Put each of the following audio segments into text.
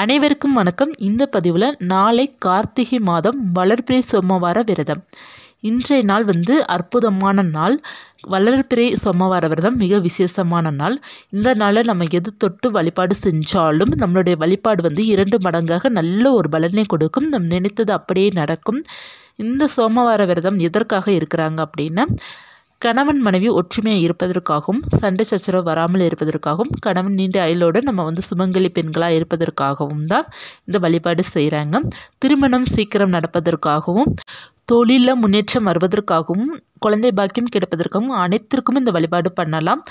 அனைவருக்கும் வணக்கம் இந்த பதிவில் நாளை கார்த்திகை மாதம் வளர்பிறை சோமவார விரதம் இன்றைய நாள் வந்து அற்புதமான நாள் வளர்பிறை சோமவார விரதம் மிக விசேஷமான நாள் இந்த நாளில் நம்ம எது தொட்டு வழிபாடு செஞ்சாலும் நம்மளுடைய வழிபாடு வந்து இரண்டு மடங்காக நல்ல ஒரு பலனை கொடுக்கும் நம் நினைத்தது அப்படியே நடக்கும் இந்த சோமவார விரதம் எதற்காக இருக்கிறாங்க அப்படின்னா கணவன் மனைவி ஒற்றுமையாக இருப்பதற்காகவும் சண்டை சச்சரவு வராமல் இருப்பதற்காகவும் கணவன் நீண்ட அயலோடு நம்ம வந்து சுமங்கலி பெண்களாக இருப்பதற்காகவும் தான் இந்த வழிபாடு செய்கிறாங்க திருமணம் சீக்கிரம் நடப்பதற்காகவும் தொழிலில் முன்னேற்றம் வருவதற்காகவும் குழந்தை பாக்கியம் கிடைப்பதற்காகவும் அனைத்திற்கும் இந்த வழிபாடு பண்ணலாம்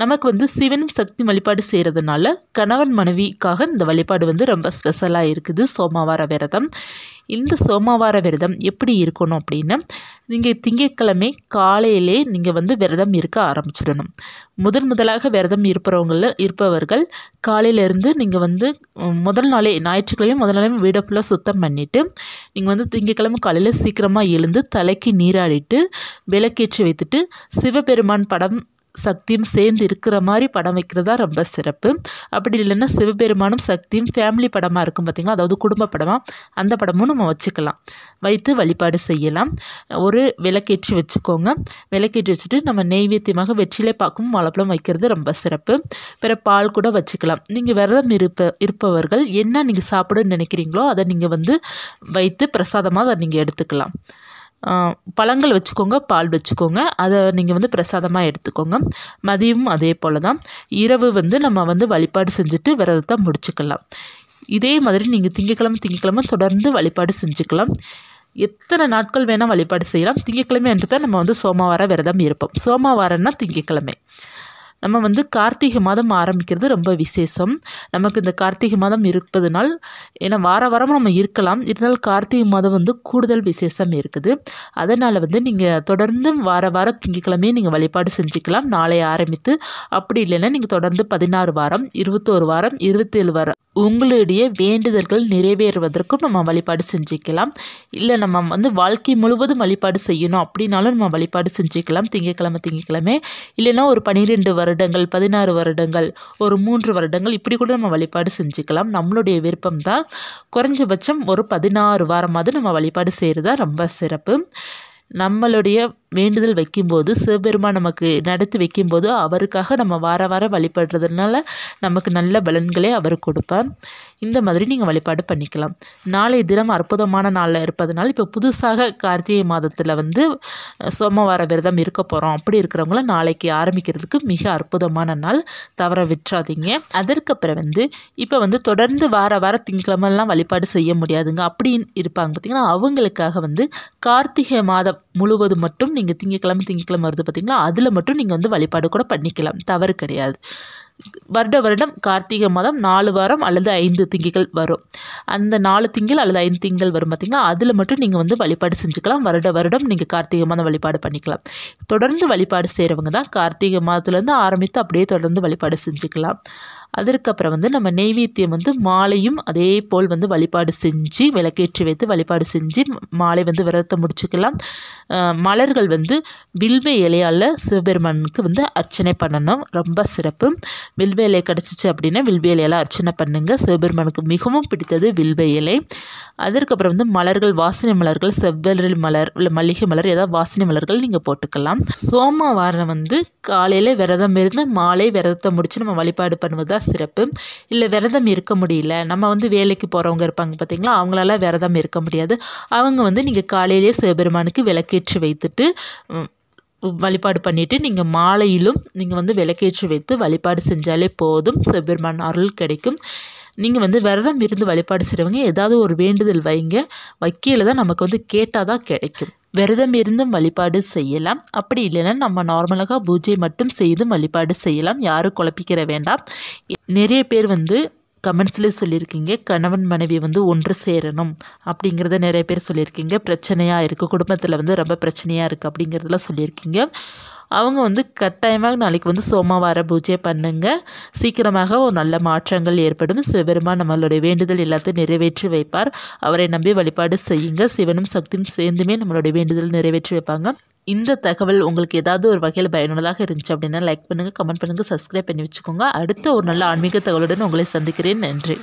நமக்கு வந்து சிவனும் சக்தி வழிபாடு செய்கிறதுனால கணவன் மனைவிக்காக இந்த வழிபாடு வந்து ரொம்ப ஸ்பெஷலாக இருக்குது சோமவார விரதம் இந்த சோமவார விரதம் எப்படி இருக்கணும் அப்படின்னு நீங்கள் திங்கட்கிழமை காலையிலே நீங்கள் வந்து விரதம் இருக்க ஆரம்பிச்சிடணும் முதன் முதலாக விரதம் இருப்பவங்கள இருப்பவர்கள் காலையிலேருந்து நீங்கள் வந்து முதல் நாளே ஞாயிற்றுக்கிழமை முதல் நாளே வீடை ஃபுல்லாக சுத்தம் பண்ணிவிட்டு நீங்கள் வந்து திங்கட்கிழமை காலையில் சீக்கிரமாக எழுந்து தலைக்கு நீராடிட்டு விளக்கேற்றி வைத்துட்டு சிவபெருமான் படம் சக்தியும் சேர்ந்து இருக்கிற மாதிரி படம் வைக்கிறது தான் ரொம்ப சிறப்பு அப்படி இல்லைன்னா சிவபெருமானும் சக்தியும் ஃபேமிலி படமாக இருக்கும் பார்த்திங்களா அதாவது குடும்ப படமாக அந்த படமும் நம்ம வச்சுக்கலாம் வைத்து வழிபாடு செய்யலாம் ஒரு விளக்கேற்றி வச்சுக்கோங்க விளக்கேற்றி வச்சுட்டு நம்ம நெய்வேத்தியமாக வெற்றிலை பார்க்கும் வாழைப்பழம் வைக்கிறது ரொம்ப சிறப்பு பிற பால் கூட வச்சுக்கலாம் நீங்கள் விரதம் இருப்ப இருப்பவர்கள் என்ன நீங்கள் சாப்பிடணும்னு நினைக்கிறீங்களோ அதை நீங்கள் வந்து வைத்து பிரசாதமாக அதை நீங்கள் எடுத்துக்கலாம் பழங்கள் வச்சுக்கோங்க பால் வச்சுக்கோங்க அதை நீங்கள் வந்து பிரசாதமாக எடுத்துக்கோங்க மதியமும் அதே போல் தான் இரவு வந்து நம்ம வந்து வழிபாடு செஞ்சுட்டு விரதத்தை முடிச்சுக்கலாம் இதே மாதிரி நீங்கள் திங்கக்கிழமை திங்கக்கிழமை தொடர்ந்து வழிபாடு செஞ்சுக்கலாம் எத்தனை நாட்கள் வேணால் வழிபாடு செய்யலாம் திங்கக்கிழமை என்று தான் நம்ம வந்து சோமவார விரதம் இருப்போம் சோமவாரம்னா திங்கக்கிழமை நம்ம வந்து கார்த்திகை மாதம் ஆரம்பிக்கிறது ரொம்ப விசேஷம் நமக்கு இந்த கார்த்திகை மாதம் இருப்பதனால் ஏன்னா வார வாரம் நம்ம இருக்கலாம் இருந்தாலும் கார்த்திகை மாதம் வந்து கூடுதல் விசேஷம் இருக்குது அதனால் வந்து நீங்கள் தொடர்ந்து வார வாரம் திங்கக்கிழமையே நீங்கள் வழிபாடு செஞ்சுக்கலாம் நாளை ஆரம்பித்து அப்படி இல்லைன்னா நீங்கள் தொடர்ந்து பதினாறு வாரம் இருபத்தோரு வாரம் இருபத்தேழு வாரம் உங்களுடைய வேண்டுதல்கள் நிறைவேறுவதற்கும் நம்ம வழிபாடு செஞ்சுக்கலாம் இல்லை நம்ம வந்து வாழ்க்கை முழுவதும் வழிபாடு செய்யணும் அப்படின்னாலும் நம்ம வழிபாடு செஞ்சுக்கலாம் திங்கக்கிழமை திங்கக்கிழமை இல்லைன்னா ஒரு பன்னிரெண்டு வருடங்கள் பதினாறு வருடங்கள் ஒரு மூன்று வருடங்கள் இப்படி கூட நம்ம வழிபாடு செஞ்சுக்கலாம் நம்மளுடைய விருப்பம் தான் குறைஞ்சபட்சம் ஒரு பதினாறு வாரமாவது நம்ம வழிபாடு செய்கிறது தான் ரொம்ப சிறப்பு நம்மளுடைய வேண்டுதல் வைக்கும்போது சிவபெருமான் நமக்கு நடத்தி வைக்கும்போது அவருக்காக நம்ம வார வாரம் வழிபடுறதுனால நமக்கு நல்ல பலன்களே அவர் கொடுப்பார் இந்த மாதிரி நீங்கள் வழிபாடு பண்ணிக்கலாம் நாளைய தினம் அற்புதமான நாளில் இருப்பதனால் இப்போ புதுசாக கார்த்திகை மாதத்தில் வந்து சோமவார விரதம் இருக்க போகிறோம் அப்படி இருக்கிறவங்கள நாளைக்கு ஆரம்பிக்கிறதுக்கு மிக அற்புதமான நாள் தவற விட்டுறாதீங்க அதற்கப்புறம் வந்து இப்போ வந்து தொடர்ந்து வார வார திங்கக்கிழமெல்லாம் வழிபாடு செய்ய முடியாதுங்க அப்படின்னு இருப்பாங்க பார்த்திங்கன்னா அவங்களுக்காக வந்து கார்த்திகை மாதம் முழுவதும் மட்டும் நீங்கள் திங்கக்கிழமை திங்கக்கிழமை வருது பார்த்தீங்களா அதில் மட்டும் நீங்கள் வந்து வழிபாடு கூட பண்ணிக்கலாம் தவறு கிடையாது வருட வருடம் கார்த்திகை மாதம் நாலு வாரம் அல்லது ஐந்து திங்கள் வரும் அந்த நாலு திங்கள் அல்லது ஐந்து திங்கள் வரும் பார்த்திங்கன்னா அதில் மட்டும் நீங்கள் வந்து வழிபாடு செஞ்சுக்கலாம் வருட வருடம் நீங்கள் கார்த்திகை மாதம் வழிபாடு பண்ணிக்கலாம் தொடர்ந்து வழிபாடு செய்கிறவங்க தான் கார்த்திகை மாதத்துலேருந்து ஆரம்பித்து அப்படியே தொடர்ந்து வழிபாடு செஞ்சுக்கலாம் அதற்கப்புறம் வந்து நம்ம நெய்வேத்தியம் வந்து மாலையும் அதே போல் வந்து வழிபாடு செஞ்சு விளக்கேற்றி வைத்து வழிபாடு செஞ்சு மாலை வந்து விரதத்தை முடிச்சுக்கலாம் மலர்கள் வந்து வில்வ இலையால் சிவபெருமானுக்கு வந்து அர்ச்சனை பண்ணணும் ரொம்ப சிறப்பு வில்வ இலை கிடச்சிச்சு அப்படின்னா வில்வேலையெல்லாம் அர்ச்சனை பண்ணுங்கள் சிவபெருமானுக்கு மிகவும் பிடித்தது வில்வ இலை அதற்கப்புறம் வந்து மலர்கள் வாசனை மலர்கள் செவ்வரல் மலர் இல்லை மல்லிகை மலர் ஏதாவது வாசனை மலர்கள் நீங்கள் போட்டுக்கலாம் சோமவாரம் வந்து காலையில் விரதம் இருந்து மாலை விரதத்தை முடித்து நம்ம வழிபாடு பண்ணுவது தான் சிறப்பு இல்லை விரதம் இருக்க முடியல நம்ம வந்து வேலைக்கு போகிறவங்க இருப்பாங்க பார்த்திங்களா அவங்களால விரதம் இருக்க முடியாது அவங்க வந்து நீங்கள் காலையிலேயே சிவபெருமானுக்கு விளக்கேற்றி வைத்துட்டு வழிபாடு பண்ணிவிட்டு நீங்கள் மாலையிலும் நீங்கள் வந்து விளக்கேற்றி வைத்து வழிபாடு செஞ்சாலே போதும் சிவபெருமான் அருள் கிடைக்கும் நீங்கள் வந்து விரதம் இருந்து வழிபாடு செய்கிறவங்க ஏதாவது ஒரு வேண்டுதல் வைங்க வக்கீல தான் நமக்கு வந்து கேட்டால் தான் கிடைக்கும் விரதம் இருந்தும் வழிபாடு செய்யலாம் அப்படி இல்லைன்னா நம்ம நார்மலாக பூஜை மட்டும் செய்தும் வழிபாடு செய்யலாம் யாரும் குழப்பிக்கிற வேண்டாம் நிறைய பேர் வந்து கமெண்ட்ஸ்லேயே சொல்லியிருக்கீங்க கணவன் மனைவி வந்து ஒன்று சேரணும் அப்படிங்கிறத நிறைய பேர் சொல்லியிருக்கீங்க பிரச்சனையாக இருக்குது குடும்பத்தில் வந்து ரொம்ப பிரச்சனையாக இருக்குது அப்படிங்கிறதெல்லாம் சொல்லியிருக்கீங்க அவங்க வந்து கட்டாயமாக நாளைக்கு வந்து சோமவார பூஜை பண்ணுங்க சீக்கிரமாக ஒரு நல்ல மாற்றங்கள் ஏற்படும் சிவபெருமான் நம்மளுடைய வேண்டுதல் எல்லாத்தையும் நிறைவேற்றி வைப்பார் அவரை நம்பி வழிபாடு செய்யுங்க சிவனும் சக்தியும் சேர்ந்துமே நம்மளுடைய வேண்டுதல் நிறைவேற்றி வைப்பாங்க இந்த தகவல் உங்களுக்கு ஏதாவது ஒரு வகையில் பயனுள்ளதாக இருந்துச்சு அப்படின்னா லைக் பண்ணுங்கள் கமெண்ட் பண்ணுங்கள் சப்ஸ்கிரைப் பண்ணி வச்சுக்கோங்க அடுத்த ஒரு நல்ல ஆன்மீக தகவலுடன் உங்களை சந்திக்கிறேன் நன்றி